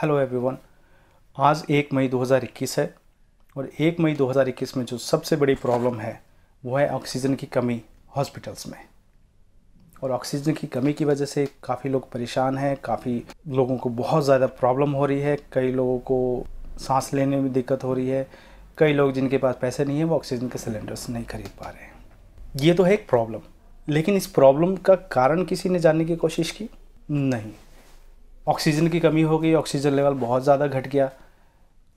Hello everyone आज एक मई 2021 है और एक मई 2021 में जो सबसे बड़ी प्रॉब्लम है वो है ऑक्सीजन की कमी हॉस्पिटल्स में और ऑक्सीजन की कमी की वजह से काफ़ी लोग परेशान हैं काफ़ी लोगों को बहुत ज़्यादा प्रॉब्लम हो रही है कई लोगों को सांस लेने में दिक्कत हो रही है कई लोग जिनके पास पैसे नहीं हैं वो ऑक्सीजन के सिलेंडर्स नहीं खरीद पा रहे हैं ये तो है एक प्रॉब्लम लेकिन इस प्रॉब्लम का कारण किसी ने जानने की कोशिश की नहीं ऑक्सीजन की कमी हो गई ऑक्सीजन लेवल बहुत ज़्यादा घट गया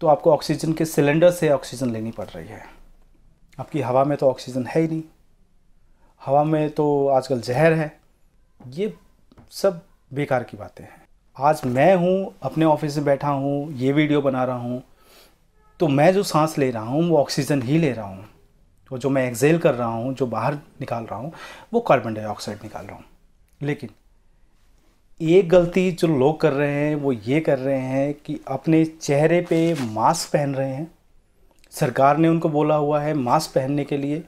तो आपको ऑक्सीजन के सिलेंडर से ऑक्सीजन लेनी पड़ रही है आपकी हवा में तो ऑक्सीजन है ही नहीं हवा में तो आजकल जहर है ये सब बेकार की बातें हैं आज मैं हूँ अपने ऑफिस में बैठा हूँ ये वीडियो बना रहा हूँ तो मैं जो सांस ले रहा हूँ वो ऑक्सीजन ही ले रहा हूँ तो जो मैं एक्जेल कर रहा हूँ जो बाहर निकाल रहा हूँ वो कार्बन डाइऑक्साइड निकाल रहा हूँ लेकिन एक गलती जो लोग कर रहे हैं वो ये कर रहे हैं कि अपने चेहरे पे मास्क पहन रहे हैं सरकार ने उनको बोला हुआ है मास्क पहनने के लिए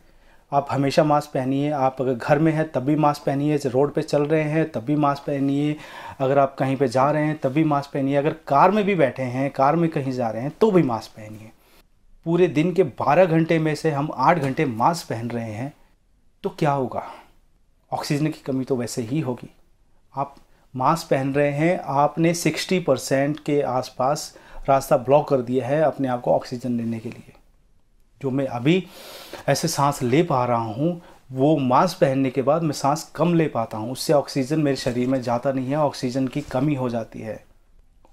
आप हमेशा मास्क पहनिए आप अगर घर में हैं तब भी मास्क पहनिए रोड पे चल रहे हैं तब भी मास्क पहनिए अगर आप कहीं पे जा रहे हैं तब भी मास्क पहनिए अगर कार में भी बैठे हैं कार में कहीं जा रहे हैं तो भी मास्क पहनिए पूरे दिन के 12 घंटे में से हम 8 घंटे मास्क पहन रहे हैं तो क्या होगा ऑक्सीजन की कमी तो वैसे ही होगी आप मास्क पहन रहे हैं आपने 60 परसेंट के आसपास रास्ता ब्लॉक कर दिया है अपने आप को ऑक्सीजन लेने के लिए जो मैं अभी ऐसे सांस ले पा रहा हूँ वो मास्क पहनने के बाद मैं सांस कम ले पाता हूँ उससे ऑक्सीजन मेरे शरीर में जाता नहीं है ऑक्सीजन की कमी हो जाती है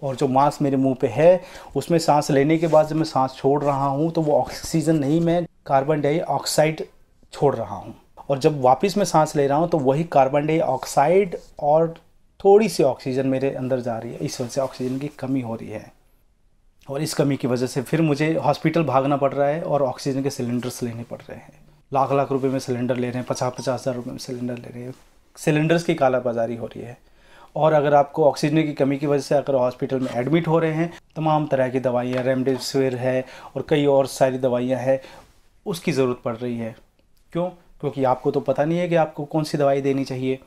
और जो मास्क मेरे मुंह पे है उसमें सांस लेने के बाद जब मैं सांस छोड़ रहा हूँ तो वो ऑक्सीजन नहीं मैं कार्बन डाइऑक्साइड छोड़ रहा हूँ और जब वापस मैं सांस ले रहा हूँ तो वही कार्बन डाइऑक्साइड और थोड़ी सी ऑक्सीजन मेरे अंदर जा रही है इस वजह से ऑक्सीजन की कमी हो रही है और इस कमी की वजह से फिर मुझे हॉस्पिटल भागना पड़ रहा है और ऑक्सीजन के सिलेंडर्स लेने पड़ रहे हैं लाख लाख रुपए में सिलेंडर ले रहे हैं पचास पचास हज़ार रुपये में सिलेंडर ले रहे हैं सिलेंडर्स की कालाबाजारी हो रही है और अगर आपको ऑक्सीजन की कमी की वजह से अगर हॉस्पिटल में एडमिट हो रहे हैं तमाम तरह की दवाइयाँ रेमडेसिविर है और कई और सारी दवाइयाँ हैं उसकी ज़रूरत पड़ रही है क्यों क्योंकि आपको तो पता नहीं है कि आपको कौन सी दवाई देनी चाहिए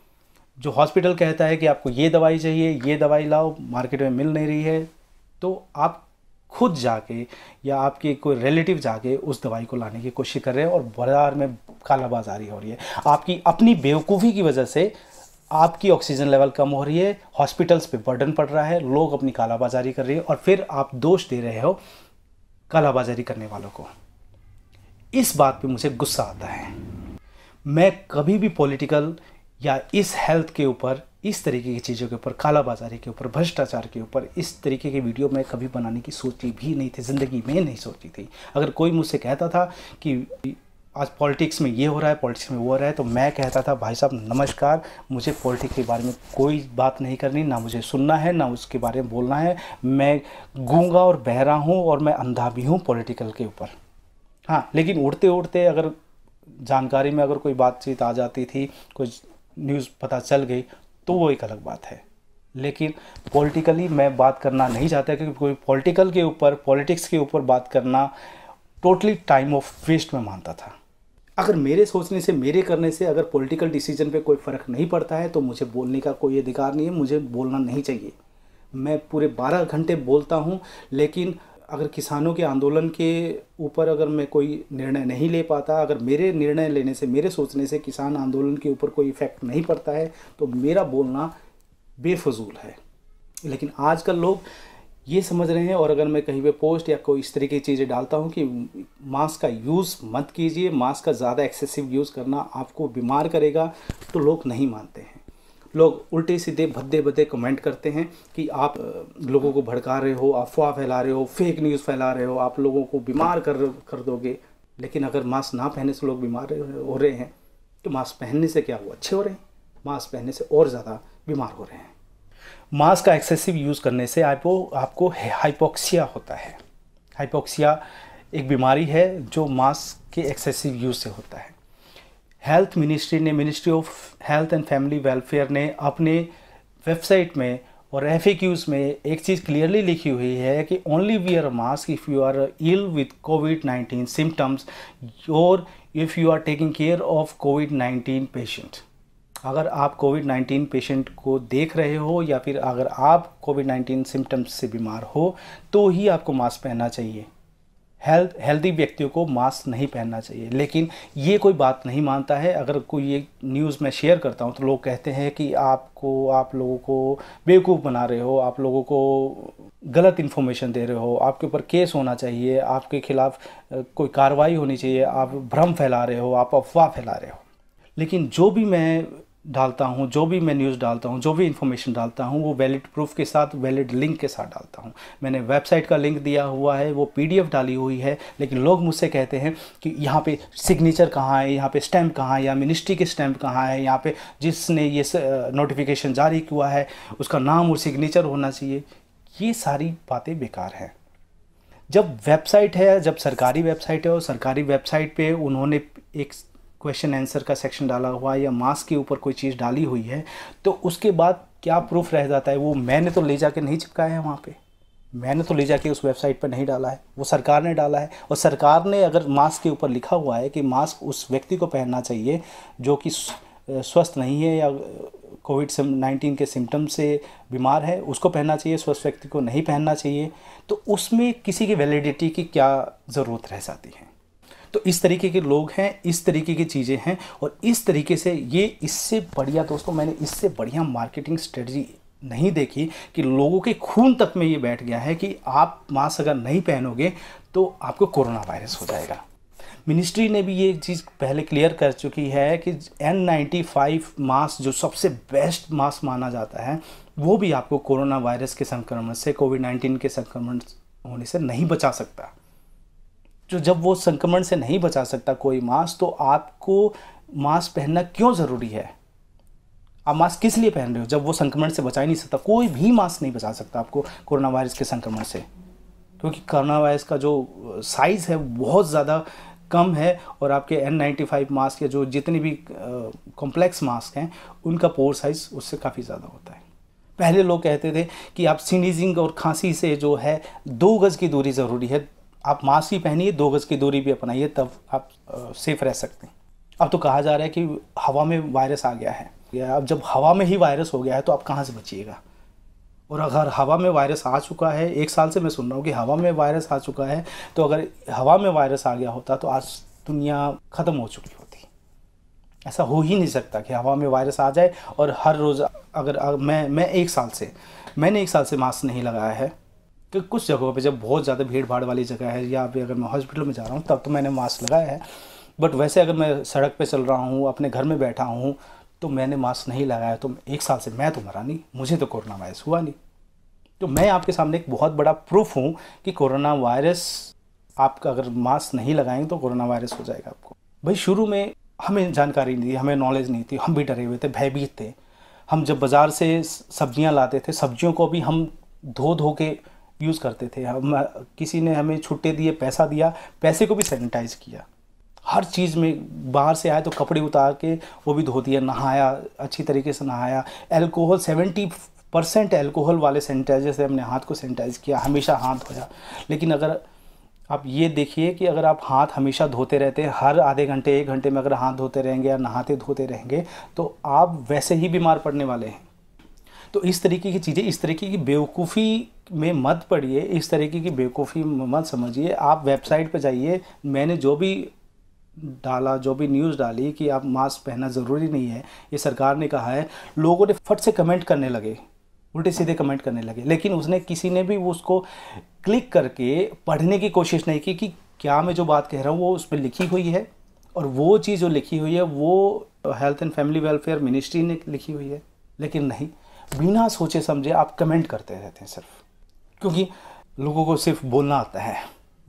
जो हॉस्पिटल कहता है कि आपको ये दवाई चाहिए ये दवाई लाओ मार्केट में मिल नहीं रही है तो आप खुद जाके या आपके कोई रिलेटिव जाके उस दवाई को लाने की कोशिश कर रहे हैं और बाजार में कालाबाजारी हो रही है आपकी अपनी बेवकूफ़ी की वजह से आपकी ऑक्सीजन लेवल कम हो रही है हॉस्पिटल्स पे बर्डन पड़ रहा है लोग अपनी कालाबाजारी कर रहे हैं और फिर आप दोष दे रहे हो कालाबाजारी करने वालों को इस बात पे मुझे गुस्सा आता है मैं कभी भी पॉलिटिकल या इस हेल्थ के ऊपर इस तरीके की चीज़ों के ऊपर कालाबाजारी के ऊपर भ्रष्टाचार के ऊपर इस तरीके की वीडियो मैं कभी बनाने की सोची भी नहीं थी ज़िंदगी में नहीं सोची थी अगर कोई मुझसे कहता था कि आज पॉलिटिक्स में ये हो रहा है पॉलिटिक्स में वो हो रहा है तो मैं कहता था भाई साहब नमस्कार मुझे पॉलिटिक्स के बारे में कोई बात नहीं करनी ना मुझे सुनना है ना उसके बारे में बोलना है मैं गूंगा और बहरा हूँ और मैं अंधा भी हूँ पॉलिटिकल के ऊपर हाँ लेकिन उड़ते उड़ते अगर जानकारी में अगर कोई बातचीत आ जाती थी कुछ न्यूज़ पता चल गई तो वो एक अलग बात है लेकिन पॉलिटिकली मैं बात करना नहीं चाहता क्योंकि कोई पॉलिटिकल के ऊपर पॉलिटिक्स के ऊपर बात करना टोटली टाइम ऑफ वेस्ट में मानता था अगर मेरे सोचने से मेरे करने से अगर पॉलिटिकल डिसीजन पे कोई फ़र्क नहीं पड़ता है तो मुझे बोलने का कोई अधिकार नहीं है मुझे बोलना नहीं चाहिए मैं पूरे बारह घंटे बोलता हूँ लेकिन अगर किसानों के आंदोलन के ऊपर अगर मैं कोई निर्णय नहीं ले पाता अगर मेरे निर्णय लेने से मेरे सोचने से किसान आंदोलन के ऊपर कोई इफ़ेक्ट नहीं पड़ता है तो मेरा बोलना बेफजूल है लेकिन आजकल लोग ये समझ रहे हैं और अगर मैं कहीं पे पोस्ट या कोई इस तरीके की चीज़ें डालता हूँ कि मास्क का यूज़ मत कीजिए मास्क का ज़्यादा एक्सेसिव यूज़ करना आपको बीमार करेगा तो लोग नहीं मानते हैं लोग उल्टे सीधे भद्दे भद्दे कमेंट करते हैं कि आप लोगों को भड़का रहे हो अफवाह फैला रहे हो फेक न्यूज़ फैला रहे हो आप लोगों को बीमार कर कर दोगे लेकिन अगर मास्क ना पहनने से लोग बीमार हो रहे हैं तो मास्क पहनने से क्या वो अच्छे हो रहे हैं मास्क पहनने से और ज़्यादा बीमार हो रहे हैं मास्क का एक्सेसिव यूज़ करने से आपको आपको हाइपोक्सिया होता है हाइपोक्सिया एक बीमारी है जो मास्क के एक्सेसिव यूज़ से होता है हेल्थ मिनिस्ट्री ने ministry of health and family welfare ने अपने वेबसाइट में और एफ में एक चीज़ क्लियरली लिखी हुई है कि only wear mask if you are ill with COVID nineteen symptoms और if you are taking care of COVID nineteen patient अगर आप कोविड नाइन्टीन पेशेंट को देख रहे हो या फिर अगर आप कोविड नाइन्टीन सिम्टम्स से बीमार हो तो ही आपको मास्क पहनना चाहिए हेल्थ हेल्दी व्यक्तियों को मास्क नहीं पहनना चाहिए लेकिन ये कोई बात नहीं मानता है अगर कोई ये न्यूज़ मैं शेयर करता हूँ तो लोग कहते हैं कि आपको आप लोगों को बेवकूफ़ बना रहे हो आप लोगों को गलत इन्फॉर्मेशन दे रहे हो आपके ऊपर केस होना चाहिए आपके खिलाफ कोई कार्रवाई होनी चाहिए आप भ्रम फैला रहे हो आप अफवाह फैला रहे हो लेकिन जो भी मैं डालता हूँ जो भी मैं न्यूज़ डालता हूँ जो भी इन्फॉर्मेशन डालता हूँ वो वैलिड प्रूफ के साथ वैलिड लिंक के साथ डालता हूँ मैंने वेबसाइट का लिंक दिया हुआ है वो पी डाली हुई है लेकिन लोग मुझसे कहते हैं कि यहाँ पे सिग्नेचर कहाँ है यहाँ पे स्टैम्प कहाँ है या मिनिस्ट्री के स्टैम्प कहाँ है यहाँ पे जिसने ये नोटिफिकेशन जारी किया है उसका नाम और सिग्नेचर होना चाहिए ये सारी बातें बेकार हैं जब वेबसाइट है जब सरकारी वेबसाइट है और सरकारी वेबसाइट पे उन्होंने एक क्वेश्चन आंसर का सेक्शन डाला हुआ है या मास्क के ऊपर कोई चीज़ डाली हुई है तो उसके बाद क्या प्रूफ रह जाता है वो मैंने तो ले जाके नहीं चिपकाया है वहाँ पे मैंने तो ले जाके उस वेबसाइट पर नहीं डाला है वो सरकार ने डाला है और सरकार ने अगर मास्क के ऊपर लिखा हुआ है कि मास्क उस व्यक्ति को पहनना चाहिए जो कि स्वस्थ नहीं है या कोविड नाइन्टीन के सिम्टम से बीमार है उसको पहनना चाहिए स्वस्थ व्यक्ति को नहीं पहनना चाहिए तो उसमें किसी की वैलिडिटी की क्या ज़रूरत रह जाती है तो इस तरीके के लोग हैं इस तरीके की चीज़ें हैं और इस तरीके से ये इससे बढ़िया दोस्तों मैंने इससे बढ़िया मार्केटिंग स्ट्रेटजी नहीं देखी कि लोगों के खून तक में ये बैठ गया है कि आप मास्क अगर नहीं पहनोगे तो आपको कोरोना वायरस हो जाएगा मिनिस्ट्री ने भी ये चीज़ पहले क्लियर कर चुकी है कि एन नाइन्टी फाइव मास्क जो सबसे बेस्ट मास्क माना जाता है वो भी आपको कोरोना वायरस के संक्रमण से कोविड नाइन्टीन के संक्रमण होने से नहीं बचा सकता जो जब वो संक्रमण से नहीं बचा सकता कोई मास्क तो आपको मास्क पहनना क्यों ज़रूरी है आप मास्क किस लिए पहन रहे हो जब वो संक्रमण से बचा ही नहीं सकता कोई भी मास्क नहीं बचा सकता आपको कोरोना वायरस के संक्रमण से क्योंकि कोरोना वायरस का जो साइज़ है बहुत ज़्यादा कम है और आपके एन नाइन्टी फाइव मास्क या जो जितने भी कॉम्प्लेक्स मास्क हैं उनका पोर साइज़ उससे काफ़ी ज़्यादा होता है पहले लोग कहते थे कि आप सीनीजिंग और खांसी से जो है दो गज़ की दूरी ज़रूरी है आप मास्क ही पहनिए दो गज़ की दूरी भी अपनाइए तब आप सेफ़ रह सकते हैं अब तो कहा जा रहा है कि हवा में वायरस आ गया है अब जब हवा में ही वायरस हो गया है तो आप कहाँ से बचिएगा और अगर हवा में वायरस आ चुका है एक साल से मैं सुन रहा हूँ कि हवा में वायरस आ चुका है तो अगर हवा में वायरस आ गया होता तो आज दुनिया ख़त्म हो चुकी होती ऐसा हो ही नहीं सकता कि हवा में वायरस आ जाए और हर रोज़ अगर, अगर मैं मैं एक साल से मैंने एक साल से मास्क नहीं लगाया है कि कुछ जगहों पे जब बहुत ज़्यादा भीड़ भाड़ वाली जगह है या अभी अगर मैं हॉस्पिटल में जा रहा हूँ तब तो मैंने मास्क लगाया है बट वैसे अगर मैं सड़क पे चल रहा हूँ अपने घर में बैठा हूँ तो मैंने मास्क नहीं लगाया तो एक साल से मैं तो मरा नहीं मुझे तो कोरोना वायरस हुआ नहीं तो मैं आपके सामने एक बहुत बड़ा प्रूफ हूँ कि कोरोना वायरस आपका अगर मास्क नहीं लगाएंगे तो कोरोना वायरस हो जाएगा आपको भाई शुरू में हमें जानकारी नहीं थी हमें नॉलेज नहीं थी हम भी डरे हुए थे भयभीत थे हम जब बाज़ार से सब्जियां लाते थे सब्जियों को भी हम धो धो के यूज़ करते थे हम किसी ने हमें छुट्टे दिए पैसा दिया पैसे को भी सैनिटाइज किया हर चीज़ में बाहर से आए तो कपड़े उतार के वो भी धो दिया नहाया अच्छी तरीके से नहाया एल्कोहल सेवेंटी परसेंट एल्कोहल वाले सैनिटाइजर से हमने हाथ को सैनिटाइज किया हमेशा हाथ धोया लेकिन अगर आप ये देखिए कि अगर आप हाथ हमेशा धोते रहते हैं हर आधे घंटे एक घंटे में अगर हाथ धोते रहेंगे या नहाते धोते रहेंगे तो आप वैसे ही बीमार पड़ने वाले हैं तो इस तरीके की चीज़ें इस तरीके की बेवकूफ़ी में मत पड़िए इस तरीके की बेवकूफ़ी मत समझिए आप वेबसाइट पर जाइए मैंने जो भी डाला जो भी न्यूज़ डाली कि आप मास्क पहनना ज़रूरी नहीं है ये सरकार ने कहा है लोगों ने फट से कमेंट करने लगे उल्टे सीधे कमेंट करने लगे लेकिन उसने किसी ने भी उसको क्लिक करके पढ़ने की कोशिश नहीं की कि क्या मैं जो बात कह रहा हूँ वो उस पर लिखी हुई है और वो चीज़ जो लिखी हुई है वो health and family welfare ministry ने लिखी हुई है लेकिन नहीं बिना सोचे समझे आप कमेंट करते रहते हैं सिर्फ क्योंकि लोगों को सिर्फ बोलना आता है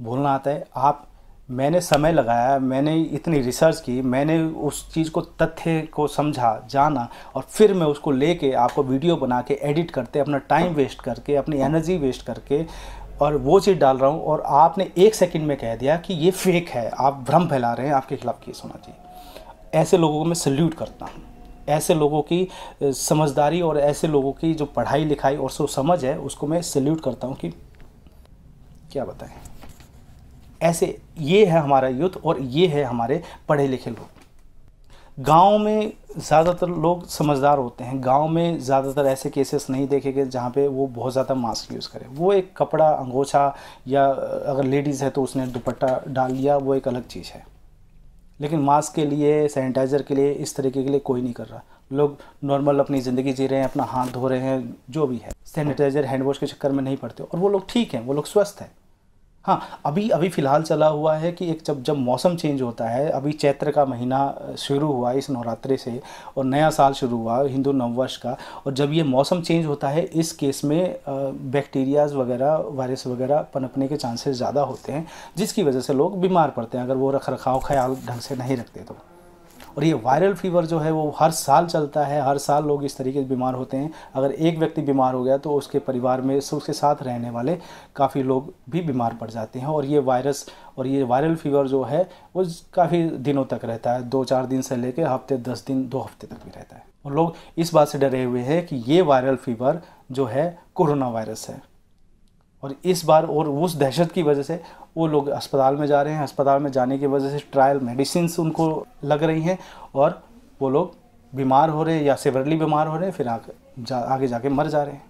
बोलना आता है आप मैंने समय लगाया मैंने इतनी रिसर्च की मैंने उस चीज़ को तथ्य को समझा जाना और फिर मैं उसको लेके आपको वीडियो बना के एडिट करते अपना टाइम वेस्ट करके अपनी एनर्जी वेस्ट करके और वो चीज़ डाल रहा हूँ और आपने एक सेकंड में कह दिया कि ये फेक है आप भ्रम फैला रहे हैं आपके खिलाफ़ केस होना चाहिए ऐसे लोगों को मैं सल्यूट करता हूँ ऐसे लोगों की समझदारी और ऐसे लोगों की जो पढ़ाई लिखाई और सो समझ है उसको मैं सल्यूट करता हूँ कि क्या बताएं ऐसे ये है हमारा यूथ और ये है हमारे पढ़े लिखे लोग गाँव में ज़्यादातर लोग समझदार होते हैं गाँव में ज़्यादातर ऐसे केसेस नहीं देखे गए जहाँ पे वो बहुत ज़्यादा मास्क यूज़ करें वो एक कपड़ा अंगोछा या अगर लेडीज़ है तो उसने दुपट्टा डाल लिया वो एक अलग चीज़ है लेकिन मास्क के लिए सैनिटाइज़र के लिए इस तरीके के लिए कोई नहीं कर रहा लोग नॉर्मल अपनी ज़िंदगी जी रहे हैं अपना हाथ धो रहे हैं जो भी है सैनिटाइज़र हैंड वॉश के चक्कर में नहीं पड़ते और वो लोग ठीक हैं वो लोग स्वस्थ हैं हाँ अभी अभी फ़िलहाल चला हुआ है कि एक जब जब मौसम चेंज होता है अभी चैत्र का महीना शुरू हुआ इस नवरात्रि से और नया साल शुरू हुआ हिंदू नववर्ष का और जब ये मौसम चेंज होता है इस केस में बैक्टीरियाज वगैरह वायरस वगैरह पनपने के चांसेस ज़्यादा होते हैं जिसकी वजह से लोग बीमार पड़ते हैं अगर वो रख रखाव ख्याल ढंग से नहीं रखते तो और ये वायरल फीवर जो है वो हर साल चलता है हर साल लोग इस तरीके से बीमार होते हैं अगर एक व्यक्ति बीमार हो गया तो उसके परिवार में उसके साथ रहने वाले काफ़ी लोग भी बीमार पड़ जाते हैं और ये वायरस और ये वायरल फीवर जो है वो काफ़ी दिनों तक रहता है दो चार दिन से लेकर हफ्ते दस दिन दो हफ्ते तक भी रहता है और लोग इस बात से डरे हुए हैं कि ये वायरल फीवर जो है कोरोना वायरस है और इस बार और उस दहशत की वजह से वो लोग अस्पताल में जा रहे हैं अस्पताल में जाने की वजह से ट्रायल मेडिसिन उनको लग रही हैं और वो लोग बीमार हो रहे हैं या सिवरली बीमार हो रहे हैं फिर आगे जा आगे जाके मर जा रहे हैं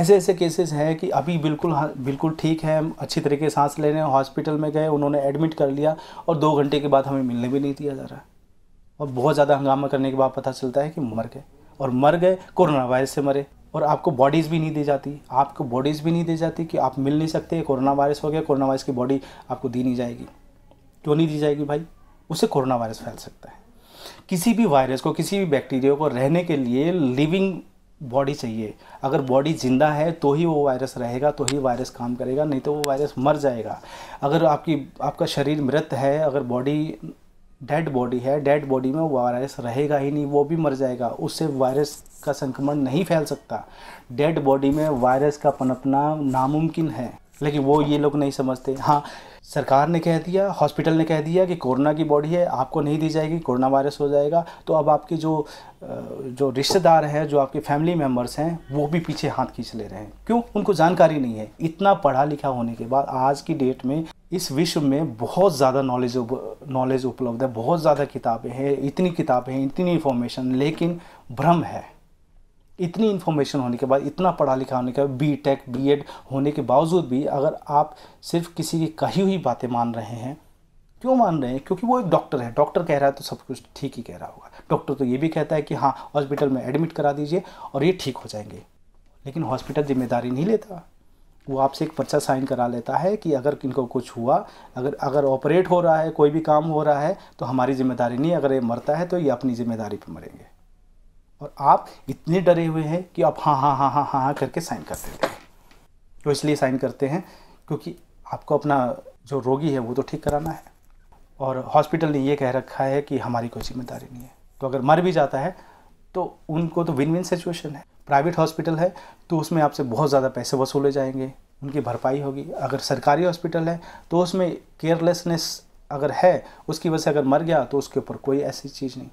ऐसे ऐसे केसेस हैं कि अभी बिल्कुल हाँ, बिल्कुल ठीक है अच्छी तरीके से सांस ले रहे हैं हॉस्पिटल में गए उन्होंने एडमिट कर लिया और दो घंटे के बाद हमें मिलने भी नहीं दिया जा रहा है और बहुत ज़्यादा हंगामा करने के बाद पता चलता है कि मर गए और मर गए कोरोना वायरस से मरे और आपको बॉडीज़ भी नहीं दी जाती आपको बॉडीज़ भी नहीं दी जाती कि आप मिल नहीं सकते कोरोना वायरस हो गया कोरोना वायरस की बॉडी आपको दी नहीं जाएगी क्यों नहीं दी जाएगी भाई उसे कोरोना वायरस फैल सकता है किसी भी वायरस को किसी भी बैक्टीरिया को रहने के लिए लिविंग बॉडी चाहिए अगर बॉडी ज़िंदा है तो ही वो वायरस रहेगा तो ही वायरस काम करेगा नहीं तो वो वायरस मर जाएगा अगर आपकी आपका शरीर मृत है अगर बॉडी डेड बॉडी है डेड बॉडी में वायरस रहेगा ही नहीं वो भी मर जाएगा उससे वायरस का संक्रमण नहीं फैल सकता डेड बॉडी में वायरस का पनपना नामुमकिन है लेकिन वो ये लोग नहीं समझते हाँ सरकार ने कह दिया हॉस्पिटल ने कह दिया कि कोरोना की बॉडी है आपको नहीं दी जाएगी कोरोना वायरस हो जाएगा तो अब आपके जो जो रिश्तेदार हैं जो आपके फैमिली मेम्बर्स हैं वो भी पीछे हाथ खींच ले रहे हैं क्यों उनको जानकारी नहीं है इतना पढ़ा लिखा होने के बाद आज की डेट में इस विश्व में बहुत ज़्यादा नॉलेज नॉलेज उपलब्ध है बहुत ज़्यादा किताबें हैं इतनी किताबें हैं इतनी इन्फॉर्मेशन लेकिन भ्रम है इतनी इन्फॉर्मेशन होने के बाद इतना पढ़ा लिखा होने के बाद बी टेक बी एड होने के बावजूद भी अगर आप सिर्फ किसी की कही हुई बातें मान रहे हैं क्यों मान रहे हैं क्योंकि वो एक डॉक्टर है डॉक्टर कह रहा है तो सब कुछ ठीक ही कह रहा होगा डॉक्टर तो ये भी कहता है कि हाँ हॉस्पिटल में एडमिट करा दीजिए और ये ठीक हो जाएंगे लेकिन हॉस्पिटल जिम्मेदारी नहीं लेता वो आपसे एक पर्चा साइन करा लेता है कि अगर इनको कुछ हुआ अगर अगर ऑपरेट हो रहा है कोई भी काम हो रहा है तो हमारी जिम्मेदारी नहीं अगर ये मरता है तो ये अपनी जिम्मेदारी पर मरेंगे और आप इतने डरे हुए हैं कि आप हाँ हाँ हाँ हाँ हाँ हाँ करके साइन कर देते हैं तो इसलिए साइन करते हैं क्योंकि आपको अपना जो रोगी है वो तो ठीक कराना है और हॉस्पिटल ने ये कह रखा है कि हमारी कोई जिम्मेदारी नहीं है तो अगर मर भी जाता है तो उनको तो विन विन सिचुएशन है प्राइवेट हॉस्पिटल है तो उसमें आपसे बहुत ज़्यादा पैसे वसूले जाएंगे उनकी भरपाई होगी अगर सरकारी हॉस्पिटल है तो उसमें केयरलेसनेस अगर है उसकी वजह से अगर मर गया तो उसके ऊपर कोई ऐसी चीज़ नहीं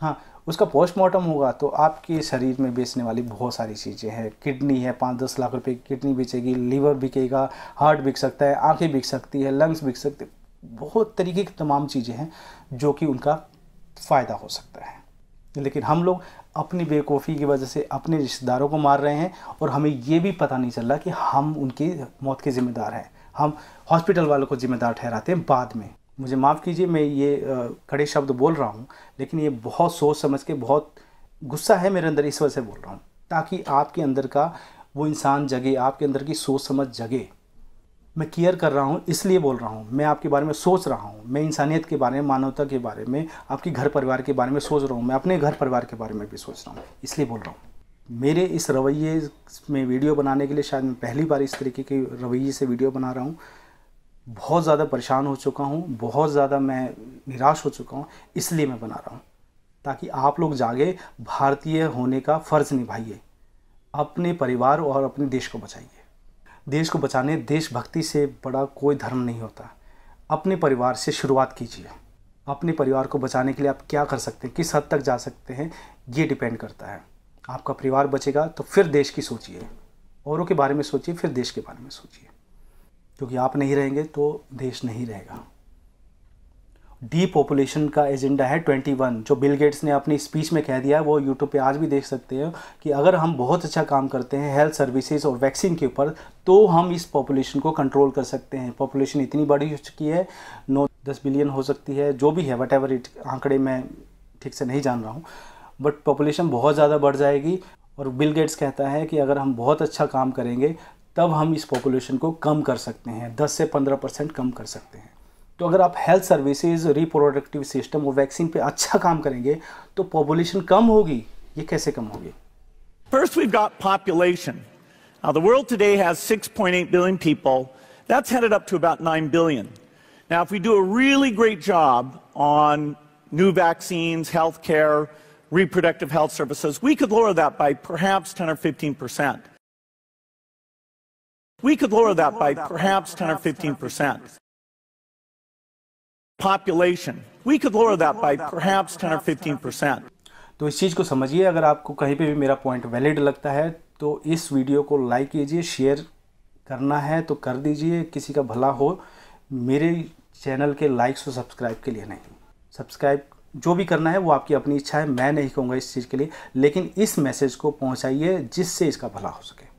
हाँ उसका पोस्टमार्टम होगा तो आपके शरीर में बेचने वाली बहुत सारी चीज़ें हैं किडनी है पाँच दस लाख रुपए की किडनी बिकेगी लीवर बिकेगा हार्ट बिक सकता है आंखें बिक सकती है लंग्स बिक सकते बहुत तरीके की तमाम चीज़ें हैं जो कि उनका फ़ायदा हो सकता है लेकिन हम लोग अपनी बेवकूफ़ी की वजह से अपने रिश्तेदारों को मार रहे हैं और हमें ये भी पता नहीं चल रहा कि हम उनकी मौत के ज़िम्मेदार हैं हम हॉस्पिटल वालों को ज़िम्मेदार ठहराते हैं बाद में मुझे माफ़ कीजिए मैं ये कड़े शब्द बोल रहा हूँ लेकिन ये बहुत सोच समझ के बहुत गुस्सा है मेरे अंदर इस वजह से बोल रहा हूँ ताकि आपके अंदर का वो इंसान जगे आपके अंदर की सोच समझ जगे मैं केयर कर रहा हूँ इसलिए बोल रहा हूँ मैं आपके बारे में सोच रहा हूँ मैं इंसानियत के बारे में मानवता के बारे में आपके घर परिवार के बारे में सोच रहा हूँ मैं अपने घर परिवार के बारे में भी सोच रहा हूँ इसलिए बोल रहा हूँ मेरे इस रवैये में वीडियो बनाने के लिए शायद मैं पहली बार इस तरीके के रवैये से वीडियो बना रहा हूँ बहुत ज़्यादा परेशान हो चुका हूँ बहुत ज़्यादा मैं निराश हो चुका हूँ इसलिए मैं बना रहा हूँ ताकि आप लोग जागे भारतीय होने का फ़र्ज़ निभाइए अपने परिवार और अपने देश को बचाइए देश को बचाने देशभक्ति से बड़ा कोई धर्म नहीं होता अपने परिवार से शुरुआत कीजिए अपने परिवार को बचाने के लिए आप क्या कर सकते हैं किस हद तक जा सकते हैं ये डिपेंड करता है आपका परिवार बचेगा तो फिर देश की सोचिए औरों के बारे में सोचिए फिर देश के बारे में सोचिए क्योंकि आप नहीं रहेंगे तो देश नहीं रहेगा डी पॉपुलेशन का एजेंडा है 21 जो बिल गेट्स ने अपनी स्पीच में कह दिया है वो यूट्यूब पे आज भी देख सकते हैं कि अगर हम बहुत अच्छा काम करते हैं हेल्थ सर्विसेज और वैक्सीन के ऊपर तो हम इस पॉपुलेशन को कंट्रोल कर सकते हैं पॉपुलेशन इतनी बड़ी हो चुकी है नौ दस बिलियन हो सकती है जो भी है वट एवर इट आंकड़े मैं ठीक से नहीं जान रहा हूँ बट पॉपुलेशन बहुत ज़्यादा बढ़ जाएगी और बिल गेट्स कहता है कि अगर हम बहुत अच्छा काम करेंगे तब हम इस पॉपुलेशन को कम कर सकते हैं दस से पंद्रह परसेंट कम कर सकते हैं तो अगर आप हेल्थ सर्विसेज रिप्रोडक्टिव सिस्टम और वैक्सीन पे अच्छा काम करेंगे तो पॉपुलेशन कम होगी ये कैसे कम होगी First, we've got population. Now, the world today has 6.8 billion people. That's headed up to about 9 billion. Now, if we do a really great job on new vaccines, health care, reproductive health services, we could lower that by perhaps 10 or 15 percent. We could lower that by perhaps 10 or 15 percent. population. We could lower that by perhaps 10 or 15 percent. तो इस चीज़ को समझिए अगर आपको कहीं पे भी मेरा पॉइंट वैलिड लगता है तो इस वीडियो को लाइक कीजिए शेयर करना है तो कर दीजिए किसी का भला हो मेरे चैनल के लाइक्स और सब्सक्राइब के लिए नहीं सब्सक्राइब जो भी करना है वो आपकी अपनी इच्छा है मैं नहीं कहूँगा इस चीज़ के लिए लेकिन इस मैसेज को पहुँचाइए जिससे इसका भला हो सके